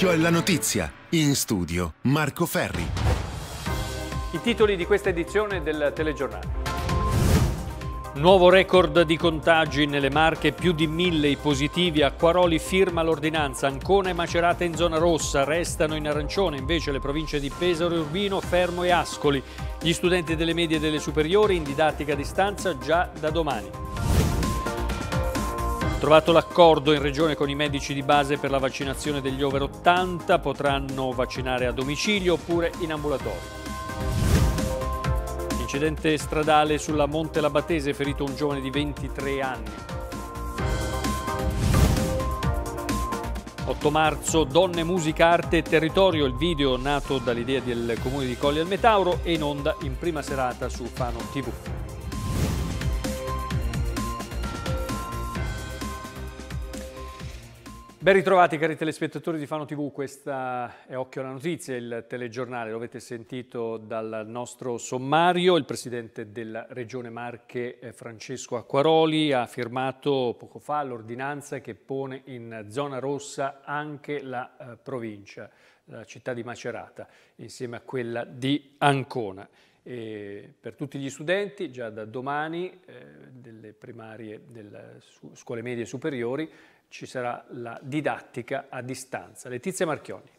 L'occhio è la notizia. In studio Marco Ferri. I titoli di questa edizione del telegiornale. Nuovo record di contagi nelle Marche, più di mille i positivi. Acquaroli firma l'ordinanza, Ancona e Macerata in zona rossa, restano in arancione invece le province di Pesaro, Urbino, Fermo e Ascoli. Gli studenti delle medie e delle superiori in didattica a distanza già da domani. Trovato l'accordo in regione con i medici di base per la vaccinazione degli over 80, potranno vaccinare a domicilio oppure in ambulatorio. Incidente stradale sulla Monte Labatese, ferito un giovane di 23 anni. 8 marzo, Donne, Musica, Arte e Territorio, il video nato dall'idea del comune di Colli al Metauro e in onda in prima serata su Fano TV. Ben ritrovati cari telespettatori di Fano TV, questa è Occhio alla Notizia, il telegiornale, lo avete sentito dal nostro sommario, il presidente della Regione Marche eh, Francesco Acquaroli ha firmato poco fa l'ordinanza che pone in zona rossa anche la eh, provincia, la città di Macerata, insieme a quella di Ancona. E per tutti gli studenti, già da domani, eh, delle primarie, delle scuole medie e superiori, ci sarà la didattica a distanza. Letizia Marchioni.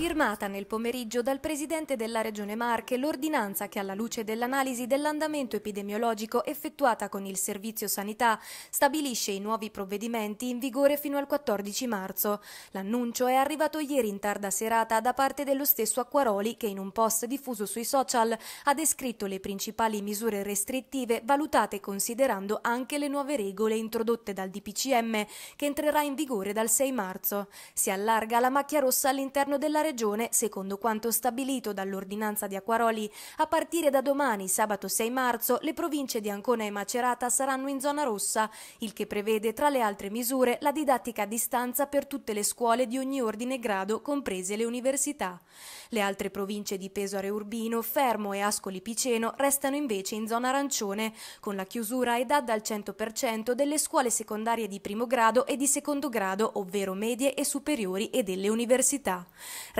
firmata nel pomeriggio dal Presidente della Regione Marche l'ordinanza che alla luce dell'analisi dell'andamento epidemiologico effettuata con il Servizio Sanità stabilisce i nuovi provvedimenti in vigore fino al 14 marzo. L'annuncio è arrivato ieri in tarda serata da parte dello stesso Acquaroli che in un post diffuso sui social ha descritto le principali misure restrittive valutate considerando anche le nuove regole introdotte dal DPCM che entrerà in vigore dal 6 marzo. Si allarga la macchia rossa all'interno della regione Regione, secondo quanto stabilito dall'ordinanza di Acquaroli, a partire da domani, sabato 6 marzo, le province di Ancona e Macerata saranno in zona rossa, il che prevede, tra le altre misure, la didattica a distanza per tutte le scuole di ogni ordine e grado, comprese le università. Le altre province di Pesore Urbino, Fermo e Ascoli Piceno restano invece in zona arancione, con la chiusura ed ad al 100% delle scuole secondarie di primo grado e di secondo grado, ovvero medie e superiori e delle università.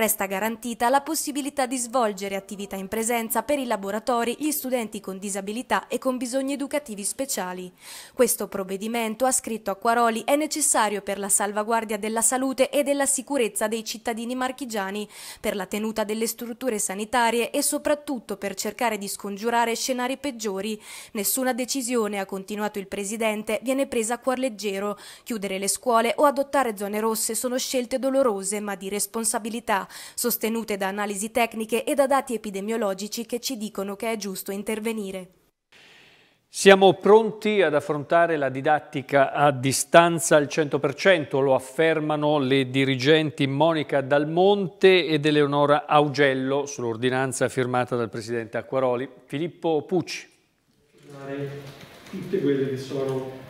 Resta garantita la possibilità di svolgere attività in presenza per i laboratori, gli studenti con disabilità e con bisogni educativi speciali. Questo provvedimento, ha scritto Acquaroli, è necessario per la salvaguardia della salute e della sicurezza dei cittadini marchigiani, per la tenuta delle strutture sanitarie e soprattutto per cercare di scongiurare scenari peggiori. Nessuna decisione, ha continuato il Presidente, viene presa a cuor leggero. Chiudere le scuole o adottare zone rosse sono scelte dolorose ma di responsabilità sostenute da analisi tecniche e da dati epidemiologici che ci dicono che è giusto intervenire. Siamo pronti ad affrontare la didattica a distanza al 100%, lo affermano le dirigenti Monica Dalmonte ed Eleonora Augello sull'ordinanza firmata dal Presidente Acquaroli. Filippo Pucci. Tutte quelle che sono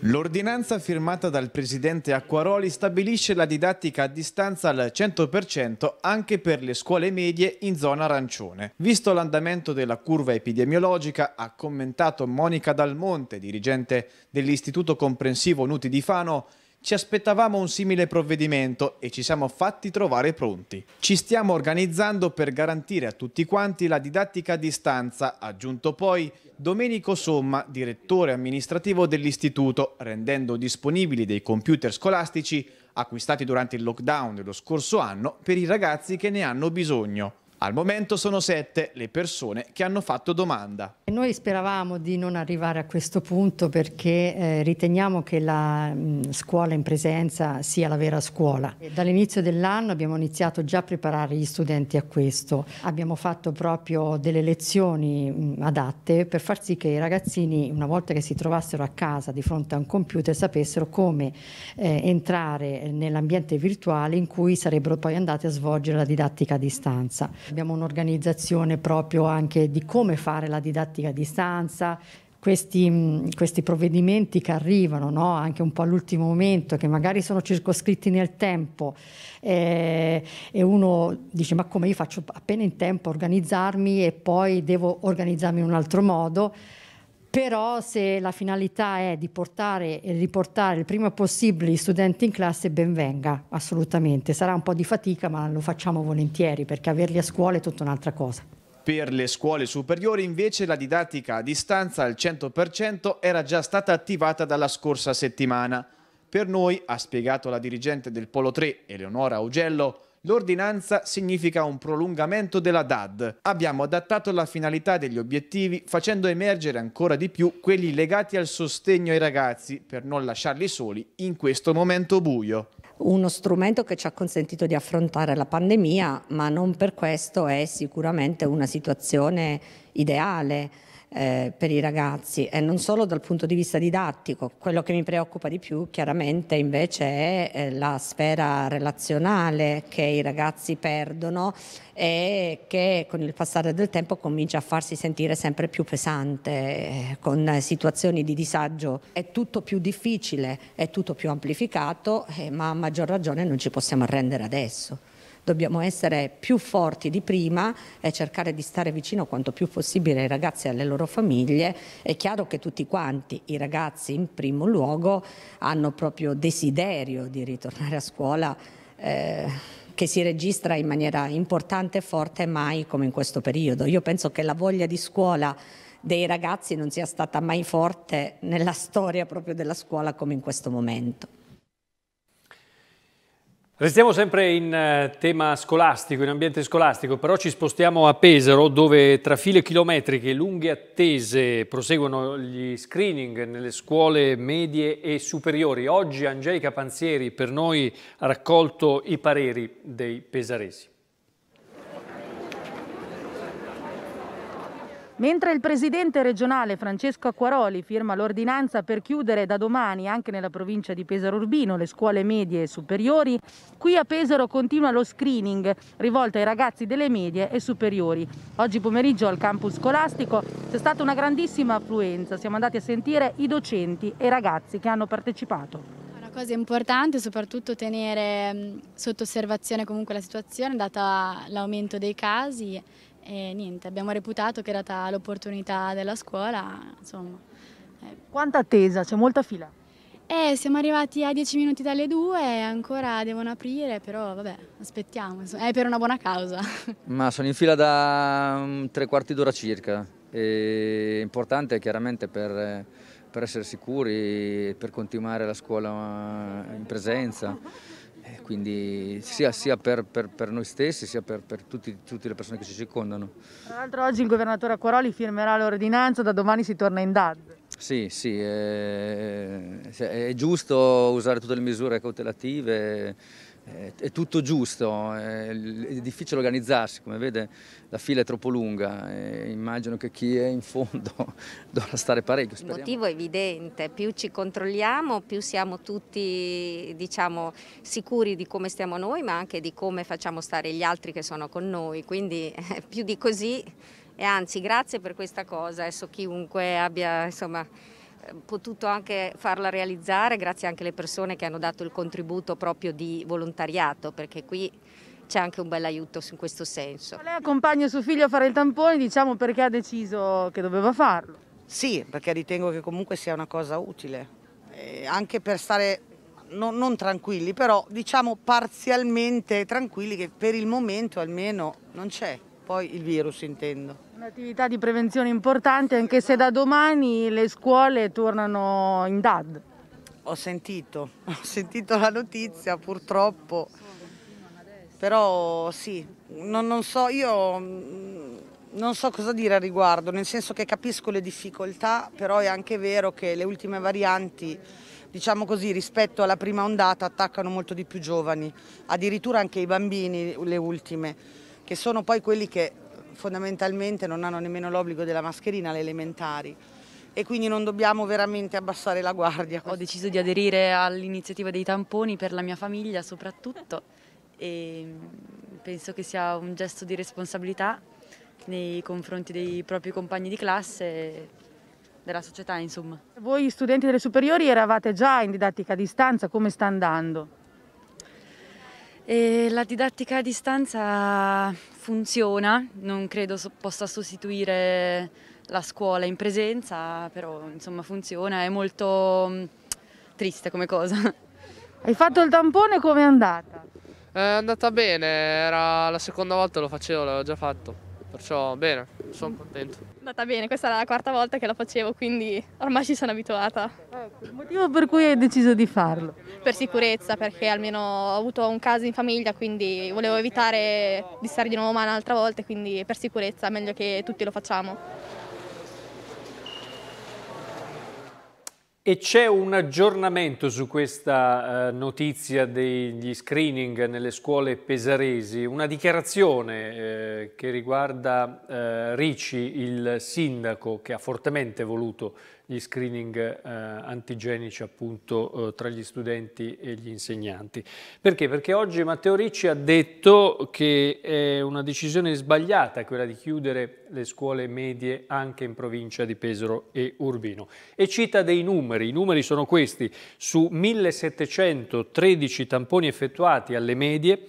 L'ordinanza firmata dal presidente Acquaroli stabilisce la didattica a distanza al 100% anche per le scuole medie in zona arancione. Visto l'andamento della curva epidemiologica, ha commentato Monica Dalmonte, dirigente dell'Istituto Comprensivo Nuti di Fano, ci aspettavamo un simile provvedimento e ci siamo fatti trovare pronti. Ci stiamo organizzando per garantire a tutti quanti la didattica a distanza, aggiunto poi Domenico Somma, direttore amministrativo dell'istituto, rendendo disponibili dei computer scolastici acquistati durante il lockdown dello scorso anno per i ragazzi che ne hanno bisogno. Al momento sono sette le persone che hanno fatto domanda. Noi speravamo di non arrivare a questo punto perché eh, riteniamo che la mh, mm, scuola in presenza sia la vera scuola. Dall'inizio dell'anno abbiamo iniziato già a preparare gli studenti a questo. Abbiamo fatto proprio delle lezioni mh, mm, adatte per far sì che i ragazzini, una volta che si trovassero a casa di fronte a un computer, sapessero come eh, entrare nell'ambiente virtuale in cui sarebbero poi andati a svolgere la didattica a distanza. Abbiamo un'organizzazione proprio anche di come fare la didattica didattica a distanza, questi, mm, questi, provvedimenti che arrivano no? anche un po' all'ultimo momento, che magari sono circoscritti nel tempo eh, e uno dice ma come io faccio appena in tempo a organizzarmi e poi devo organizzarmi in un altro modo, però se la finalità è di portare e riportare il prima possibile gli studenti in classe, ben venga, assolutamente. Sarà un po' di fatica ma lo facciamo volentieri perché averli a scuola è tutta un'altra cosa. Per le scuole superiori invece la didattica a distanza al 100% era già stata attivata dalla scorsa settimana. Per noi, ha spiegato la dirigente del Polo 3, Eleonora Augello, l'ordinanza significa un prolungamento della DAD. Abbiamo adattato la finalità degli obiettivi facendo emergere ancora di più quelli legati al sostegno ai ragazzi per non lasciarli soli in questo momento buio uno strumento che ci ha consentito di affrontare la pandemia, ma non per questo è sicuramente una situazione ideale eh, per i ragazzi e non solo dal punto di vista didattico. Quello che mi preoccupa di più chiaramente invece è eh, la sfera relazionale che i ragazzi perdono e che con il passare del tempo comincia a farsi sentire sempre più pesante, eh, con situazioni di disagio. È tutto più difficile, è tutto più amplificato, eh, ma a maggior ragione non ci possiamo arrendere adesso dobbiamo essere più forti di prima e cercare di stare vicino quanto più possibile ai ragazzi e alle loro famiglie. È chiaro che tutti quanti, i ragazzi in primo luogo, hanno proprio desiderio di ritornare a scuola. Eh, che si registra in maniera importante e forte mai come in questo periodo. Io penso che la voglia di scuola dei ragazzi non sia stata mai forte nella storia proprio della scuola come in questo momento. Restiamo sempre in eh, tema scolastico, in ambiente scolastico, però ci spostiamo a Pesaro dove tra file chilometriche e lunghe attese proseguono gli screening nelle scuole medie e superiori. Oggi Angelica Panzieri per noi ha raccolto i pareri dei pesaresi. Mentre il presidente regionale Francesco Acquaroli firma l'ordinanza per chiudere da domani anche nella provincia di Pesaro Urbino le scuole medie e superiori, qui a Pesaro continua lo screening rivolto ai ragazzi delle medie e superiori. Oggi pomeriggio al campus scolastico c'è stata una grandissima affluenza, siamo andati a sentire i docenti e i ragazzi che hanno partecipato cosa importante soprattutto tenere sotto osservazione comunque la situazione data l'aumento dei casi e niente, abbiamo reputato che era stata l'opportunità della scuola, insomma. Eh. Quanta attesa? C'è molta fila? Eh, siamo arrivati a 10 minuti dalle 2, ancora devono aprire, però vabbè, aspettiamo, è per una buona causa. Ma sono in fila da mm, tre quarti d'ora circa, è importante chiaramente per, per essere sicuri, per continuare la scuola eh, in presenza quindi sia, sia per, per, per, noi stessi sia per, per tutti, tutte le persone che ci circondano. Tra l'altro oggi il governatore Acquaroli firmerà l'ordinanza, da domani si torna in DAD. Sì, sì, eh, è, cioè, è giusto usare tutte le misure cautelative eh, è tutto giusto, eh, è difficile organizzarsi, come vede la fila è troppo lunga, eh, immagino che chi è in fondo dovrà stare parecchio. Speriamo. Il motivo è evidente, più ci controlliamo, più siamo tutti diciamo, sicuri di come stiamo noi, ma anche di come facciamo stare gli altri che sono con noi, quindi più di così, e anzi grazie per questa cosa, adesso chiunque abbia... Insomma, Ehm, potuto anche farla realizzare grazie anche alle persone che hanno dato il contributo proprio di volontariato, perché qui c'è anche un bel aiuto in questo senso. Lei accompagna suo figlio a fare il tampone, diciamo perché ha deciso che doveva farlo. Sì, perché ritengo che comunque sia una cosa utile, eh, anche per stare no, non tranquilli, però diciamo parzialmente tranquilli che per il momento almeno non c'è, poi il virus intendo. Un'attività di prevenzione importante anche se da domani le scuole tornano in DAD. Ho sentito, ho sentito la notizia purtroppo, però sì, non, non so, io mm, non so cosa dire al riguardo, nel senso che capisco le difficoltà, però è anche vero che le ultime varianti, diciamo così, rispetto alla prima ondata attaccano molto di più giovani, addirittura anche i bambini, le ultime, che sono poi quelli che fondamentalmente non hanno nemmeno l'obbligo della mascherina alle elementari e quindi non dobbiamo veramente abbassare la guardia. Ho deciso di aderire all'iniziativa dei tamponi per la mia famiglia soprattutto e mm, penso che sia un gesto di responsabilità nei confronti dei propri compagni di classe e della società insomma. Voi studenti delle superiori eravate già in didattica a distanza, come sta andando? E la didattica a distanza funziona, non credo so possa sostituire la scuola in presenza, però insomma funziona, è molto mm, triste come cosa. Hai fatto il tampone, come è andata? È andata bene, era la seconda volta che lo facevo, l'avevo già fatto. Perciò bene, sono contento. È andata bene, questa era la quarta volta che la facevo, quindi ormai ci sono abituata. Ecco, il motivo per cui hai deciso di farlo? Per sicurezza, perché almeno ho avuto un caso in famiglia, quindi volevo evitare di stare di nuovo male un'altra volta, quindi per sicurezza è meglio che tutti lo facciamo. E c'è un aggiornamento su questa eh, notizia degli screening nelle scuole pesaresi, una dichiarazione eh, che riguarda eh, Ricci, il sindaco che ha fortemente voluto gli screening eh, antigenici appunto eh, tra gli studenti e gli insegnanti. Perché? Perché oggi Matteo Ricci ha detto che è una decisione sbagliata quella di chiudere le scuole medie anche in provincia di Pesaro e Urbino e cita dei numeri, i numeri sono questi, su 1713 tamponi effettuati alle medie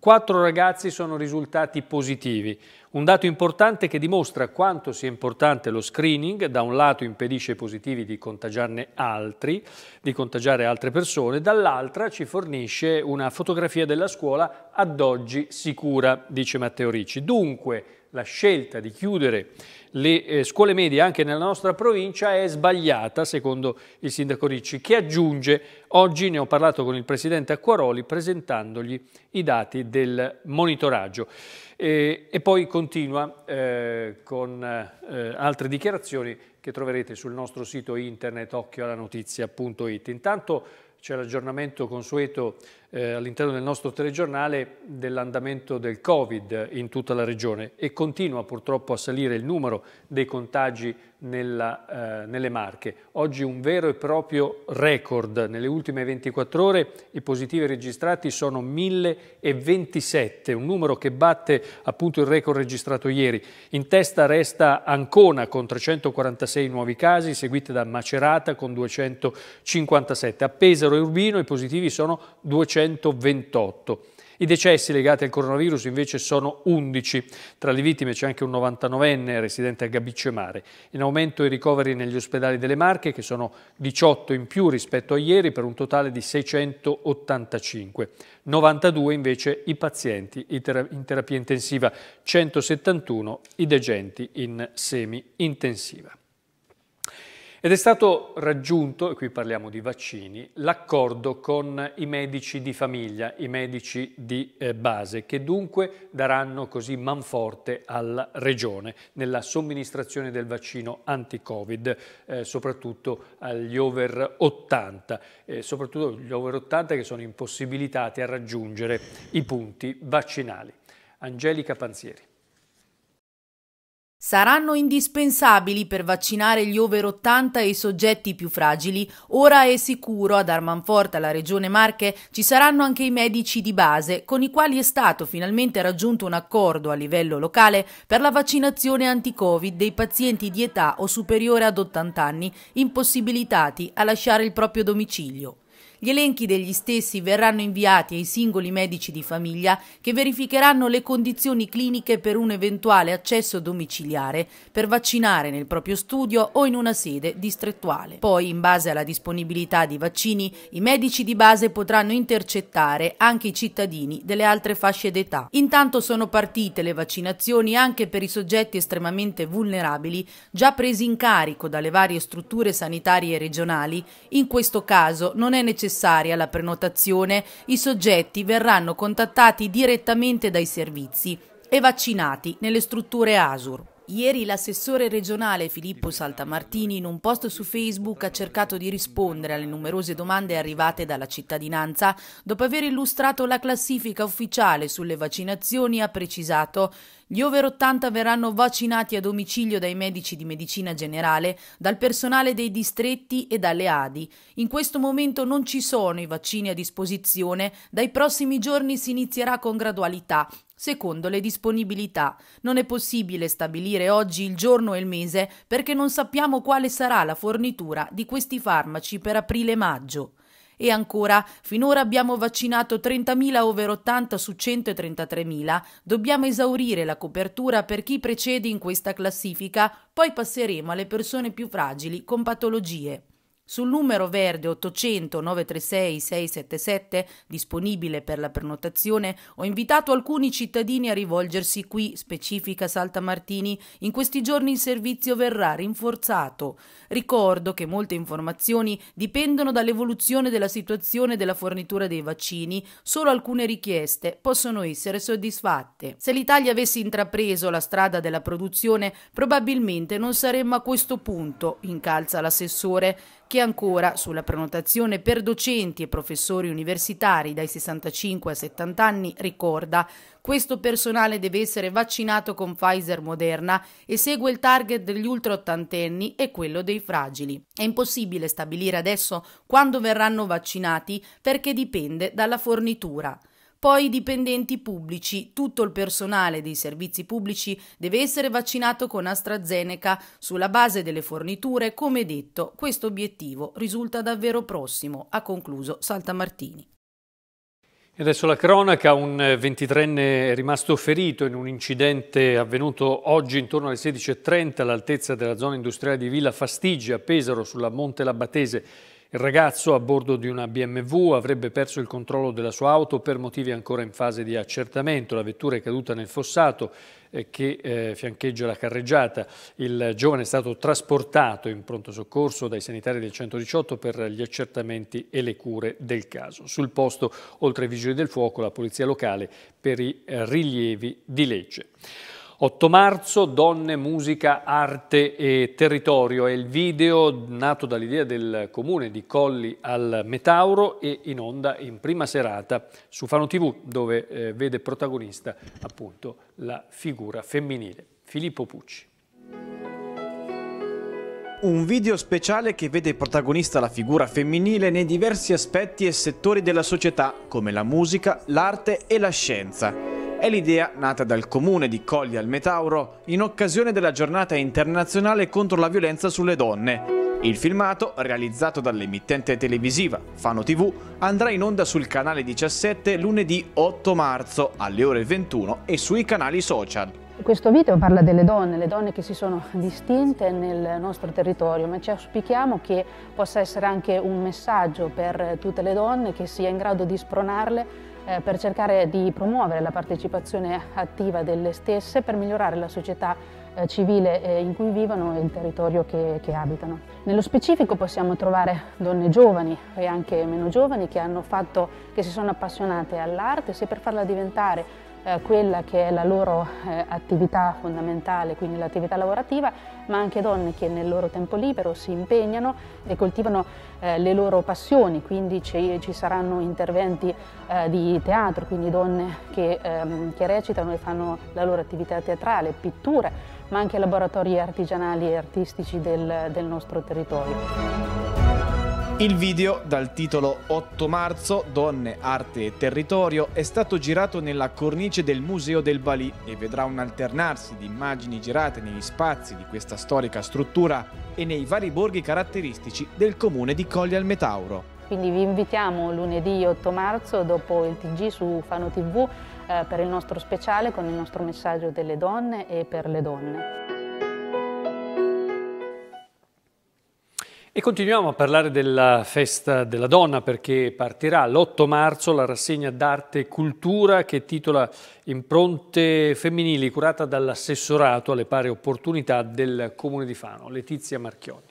quattro ragazzi sono risultati positivi, un dato importante che dimostra quanto sia importante lo screening, da un lato impedisce ai positivi di contagiarne altri, di contagiare altre persone, dall'altra ci fornisce una fotografia della scuola ad oggi sicura, dice Matteo Ricci. Dunque la scelta di chiudere le eh, scuole medie anche nella nostra provincia è sbagliata, secondo il sindaco Ricci, che aggiunge oggi ne ho parlato con il presidente Acquaroli presentandogli i dati del monitoraggio. E, e poi continua eh, con eh, altre dichiarazioni che troverete sul nostro sito internet occhioalanotizia.it. Intanto c'è l'aggiornamento consueto eh, all'interno del nostro telegiornale dell'andamento del Covid in tutta la regione e continua purtroppo a salire il numero dei contagi nella, eh, nelle Marche. Oggi un vero e proprio record. Nelle ultime 24 ore i positivi registrati sono 1027, un numero che batte appunto il record registrato ieri. In testa resta Ancona con 346 nuovi casi, seguite da Macerata con 257. A Pesaro e Urbino i positivi sono 200. 228. I decessi legati al coronavirus invece sono 11. Tra le vittime c'è anche un 99enne residente a Gabicemare. In aumento i ricoveri negli ospedali delle Marche, che sono 18 in più rispetto a ieri, per un totale di 685. 92 invece i pazienti in terapia intensiva, 171 i degenti in semi-intensiva. Ed è stato raggiunto, e qui parliamo di vaccini, l'accordo con i medici di famiglia, i medici di eh, base, che dunque daranno così manforte alla Regione nella somministrazione del vaccino anti-Covid, eh, soprattutto agli over 80, eh, soprattutto gli over 80 che sono impossibilitati a raggiungere i punti vaccinali. Angelica Panzieri saranno indispensabili per vaccinare gli over 80 e i soggetti più fragili. Ora è sicuro ad Armanforte, alla Regione Marche, ci saranno anche i medici di base, con i quali è stato finalmente raggiunto un accordo a livello locale per la vaccinazione anti-Covid dei pazienti di età o superiore ad 80 anni, impossibilitati a lasciare il proprio domicilio. Gli elenchi degli stessi verranno inviati ai singoli medici di famiglia che verificheranno le condizioni cliniche per un eventuale accesso domiciliare per vaccinare nel proprio studio o in una sede distrettuale. Poi, in base alla disponibilità di vaccini, i medici di base potranno intercettare anche i cittadini delle altre fasce d'età. Intanto sono partite le vaccinazioni anche per i soggetti estremamente vulnerabili già presi in carico dalle varie strutture sanitarie regionali. In questo caso non è necessario necessaria la prenotazione, i soggetti verranno contattati direttamente dai servizi e vaccinati nelle strutture ASUR. Ieri l'assessore regionale Filippo Saltamartini in un post su Facebook ha cercato di rispondere alle numerose domande arrivate dalla cittadinanza. Dopo aver illustrato la classifica ufficiale sulle vaccinazioni ha precisato gli over 80 verranno vaccinati a domicilio dai medici di medicina generale, dal personale dei distretti e dalle ADI. In questo momento non ci sono i vaccini a disposizione, dai prossimi giorni si inizierà con gradualità secondo le disponibilità. Non è possibile stabilire oggi il giorno e il mese perché non sappiamo quale sarà la fornitura di questi farmaci per aprile-maggio. E ancora, finora abbiamo vaccinato 30.000 over 80 su 133.000, dobbiamo esaurire la copertura per chi precede in questa classifica, poi passeremo alle persone più fragili con patologie. Sul numero verde 800 936 677, disponibile per la prenotazione, ho invitato alcuni cittadini a rivolgersi qui, specifica Saltamartini. In questi giorni il servizio verrà rinforzato. Ricordo che molte informazioni dipendono dall'evoluzione della situazione della fornitura dei vaccini, solo alcune richieste possono essere soddisfatte. Se l'Italia avesse intrapreso la strada della produzione, probabilmente non saremmo a questo punto, incalza l'assessore che ancora sulla prenotazione per docenti e professori universitari dai 65 a 70 anni ricorda questo personale deve essere vaccinato con Pfizer Moderna e segue il target degli ultra ottantenni e quello dei fragili. È impossibile stabilire adesso quando verranno vaccinati perché dipende dalla fornitura poi i dipendenti pubblici, tutto il personale dei servizi pubblici deve essere vaccinato con AstraZeneca sulla base delle forniture, come detto, questo obiettivo risulta davvero prossimo, ha concluso Saltamartini. E adesso la cronaca, un 23enne è rimasto ferito in un incidente avvenuto oggi intorno alle 16.30 all'altezza della zona industriale di Villa Fastigia, a Pesaro, sulla Monte Labatese. Il ragazzo a bordo di una BMW avrebbe perso il controllo della sua auto per motivi ancora in fase di accertamento. La vettura è caduta nel fossato eh, che eh, fiancheggia la carreggiata. Il giovane è stato trasportato in pronto soccorso dai sanitari del 118 per gli accertamenti e le cure del caso. Sul posto, oltre ai vigili del fuoco, la polizia locale per i eh, rilievi di legge. 8 marzo, Donne, Musica, Arte e Territorio è il video nato dall'idea del comune di Colli al Metauro e in onda in prima serata su Fano TV dove eh, vede protagonista appunto la figura femminile, Filippo Pucci. Un video speciale che vede protagonista la figura femminile nei diversi aspetti e settori della società come la musica, l'arte e la scienza. È l'idea nata dal comune di Colli al Metauro in occasione della giornata internazionale contro la violenza sulle donne. Il filmato, realizzato dall'emittente televisiva Fano TV, andrà in onda sul canale 17 lunedì 8 marzo alle ore 21 e sui canali social. Questo video parla delle donne, le donne che si sono distinte nel nostro territorio, ma ci auspichiamo che possa essere anche un messaggio per tutte le donne che sia in grado di spronarle eh, per cercare di promuovere la partecipazione attiva delle stesse per migliorare la società eh, civile eh, in cui vivono e il territorio che, che abitano. Nello specifico possiamo trovare donne giovani e anche meno giovani che, hanno fatto, che si sono appassionate all'arte sia per farla diventare eh, quella che è la loro eh, attività fondamentale, quindi l'attività lavorativa, ma anche donne che nel loro tempo libero si impegnano e coltivano eh, le loro passioni, quindi ci, saranno interventi di teatro, quindi donne che, ehm, che recitano e fanno la loro attività teatrale, pittura, ma anche laboratori artigianali e artistici del, del nostro territorio. Il video, dal titolo 8 marzo, Donne, Arte e Territorio, è stato girato nella cornice del Museo del Balì e vedrà un alternarsi di immagini girate negli spazi di questa storica struttura e nei vari borghi caratteristici del comune di Coglia al Metauro. Quindi vi invitiamo lunedì 8 marzo dopo il TG su Fano TV eh, per il nostro speciale con il nostro messaggio delle donne e per le donne. E continuiamo a parlare della festa della donna perché partirà l'8 marzo la rassegna d'arte e cultura che titola Impronte femminili curata dall'assessorato alle pari opportunità del comune di Fano. Letizia Marchioni.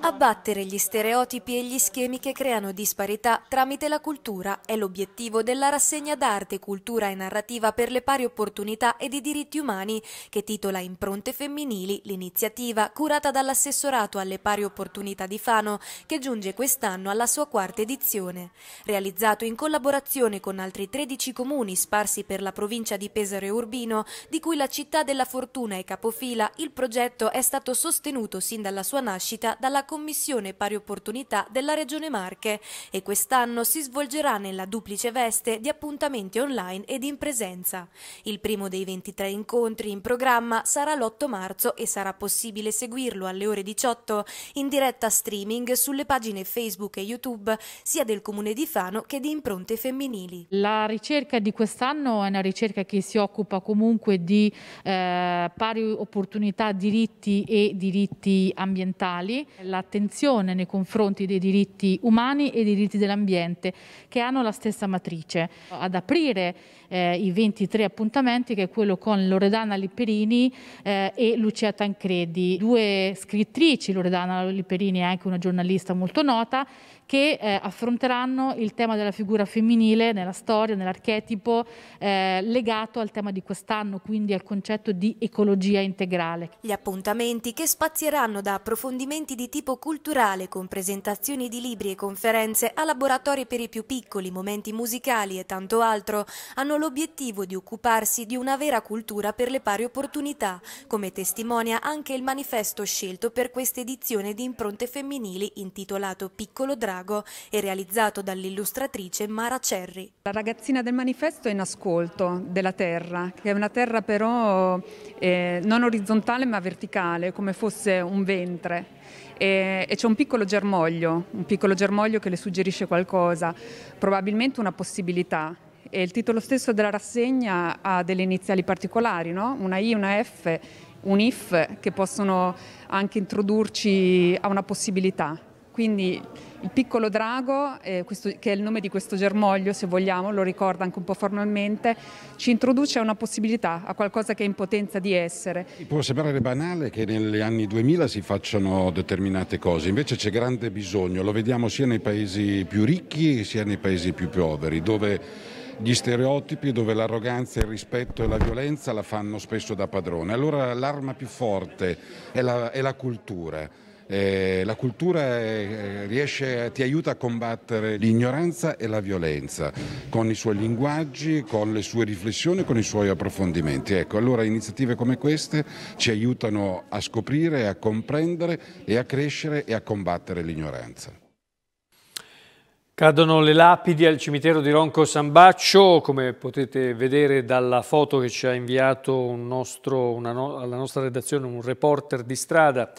Abbattere gli stereotipi e gli schemi che creano disparità tramite la cultura è l'obiettivo della rassegna d'arte, cultura e narrativa per le pari opportunità e i diritti umani che titola Impronte femminili l'iniziativa curata dall'assessorato alle pari opportunità di Fano che giunge quest'anno alla sua quarta edizione. Realizzato in collaborazione con altri 13 comuni sparsi per la provincia di Pesaro e Urbino, di cui la città della Fortuna è capofila, il progetto è stato sostenuto sin dalla sua nascita dalla Commissione Pari Opportunità della Regione Marche e quest'anno si svolgerà nella duplice veste di appuntamenti online ed in presenza. Il primo dei 23 incontri in programma sarà l'8 marzo e sarà possibile seguirlo alle ore 18 in diretta streaming sulle pagine Facebook e YouTube sia del Comune di Fano che di Impronte Femminili. La ricerca di quest'anno è una ricerca che si occupa comunque di eh, pari opportunità, diritti e diritti ambientali. La l'attenzione nei confronti dei diritti umani e dei diritti dell'ambiente che hanno la stessa matrice. Ad aprire eh, i 23 appuntamenti che è quello con Loredana Lipperini eh, e Lucia Tancredi, due scrittrici, Loredana Lipperini è anche una giornalista molto nota che eh, affronteranno il tema della figura femminile nella storia, nell'archetipo, eh, legato al tema di quest'anno, quindi al concetto di ecologia integrale. Gli appuntamenti che spazieranno da approfondimenti di tipo culturale con presentazioni di libri e conferenze a laboratori per i più piccoli, momenti musicali e tanto altro, hanno l'obiettivo di occuparsi di una vera cultura per le pari opportunità, come testimonia anche il manifesto scelto per questa edizione di impronte femminili intitolato Piccolo Dramma Santiago e realizzato dall'illustratrice Mara Cerri. La ragazzina del manifesto è in ascolto della terra, che è una terra però eh, non orizzontale ma verticale, come fosse un ventre e, c'è un piccolo germoglio, un piccolo germoglio che le suggerisce qualcosa, probabilmente una possibilità. E il titolo stesso della rassegna ha delle iniziali particolari, no? una I, una F, un IF che possono anche introdurci a una possibilità quindi il piccolo drago, eh, questo, che è il nome di questo germoglio se vogliamo, lo ricorda anche un po' formalmente, ci introduce a una possibilità, a qualcosa che è in potenza di essere. Può sembrare banale che negli anni 2000 si facciano determinate cose, invece c'è grande bisogno, lo vediamo sia nei paesi più ricchi sia nei paesi più poveri, dove gli stereotipi dove l'arroganza, il rispetto e la violenza la fanno spesso da padrone. Allora l'arma più forte è la, è la cultura eh, la cultura è, eh, eh, riesce, ti aiuta a combattere l'ignoranza e la violenza con i suoi linguaggi, con le sue riflessioni, con i suoi approfondimenti. Ecco, allora iniziative come queste ci aiutano a scoprire, a comprendere e a crescere e a combattere l'ignoranza. Cadono le lapidi al cimitero di Ronco Sambaccio, come potete vedere dalla foto che ci ha inviato un nostro, no alla nostra redazione un reporter di strada.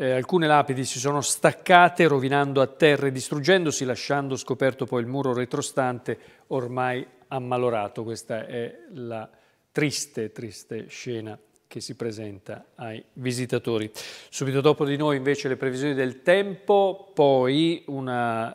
Eh, alcune lapidi si sono staccate rovinando a terra e distruggendosi, lasciando scoperto poi il muro retrostante ormai ammalorato. Questa è la triste, triste scena che si presenta ai visitatori. Subito dopo di noi invece le previsioni del tempo, poi una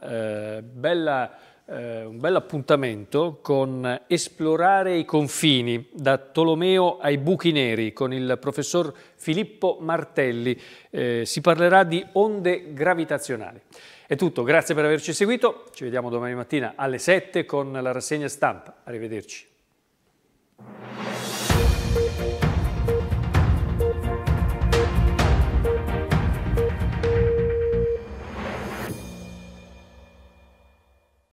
eh, bella eh, un bel appuntamento con Esplorare i confini, da Tolomeo ai buchi neri, con il professor Filippo Martelli. Eh, si parlerà di onde gravitazionali. È tutto, grazie per averci seguito, ci vediamo domani mattina alle 7 con la rassegna stampa. Arrivederci.